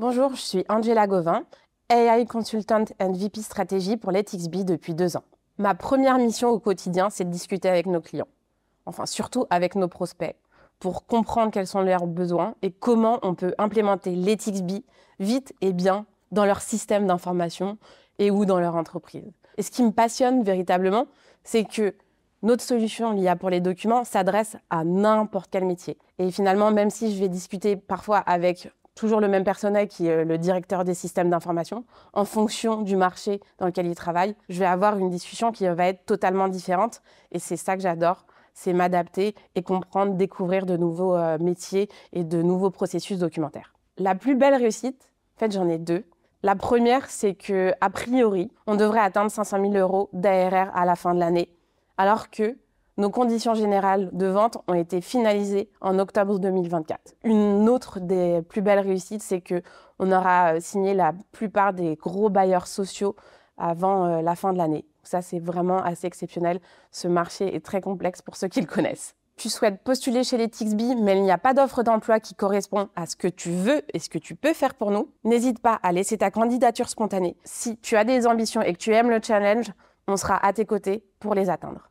Bonjour, je suis Angela Gauvin, AI Consultant and VP Stratégie pour l'ETXB depuis deux ans. Ma première mission au quotidien, c'est de discuter avec nos clients, enfin surtout avec nos prospects, pour comprendre quels sont leurs besoins et comment on peut implémenter l'ETXB vite et bien dans leur système d'information et ou dans leur entreprise. Et ce qui me passionne véritablement, c'est que notre solution l'IA pour les documents s'adresse à n'importe quel métier. Et finalement, même si je vais discuter parfois avec toujours le même personnel qui est euh, le directeur des systèmes d'information, en fonction du marché dans lequel il travaille, je vais avoir une discussion qui va être totalement différente. Et c'est ça que j'adore, c'est m'adapter et comprendre, découvrir de nouveaux euh, métiers et de nouveaux processus documentaires. La plus belle réussite, en fait j'en ai deux. La première, c'est que a priori, on devrait atteindre 500 000 euros d'ARR à la fin de l'année, alors que nos conditions générales de vente ont été finalisées en octobre 2024. Une autre des plus belles réussites, c'est que on aura euh, signé la plupart des gros bailleurs sociaux avant euh, la fin de l'année. Ça, c'est vraiment assez exceptionnel. Ce marché est très complexe pour ceux qui le connaissent tu souhaites postuler chez les Tixby, mais il n'y a pas d'offre d'emploi qui correspond à ce que tu veux et ce que tu peux faire pour nous, n'hésite pas à laisser ta candidature spontanée. Si tu as des ambitions et que tu aimes le challenge, on sera à tes côtés pour les atteindre.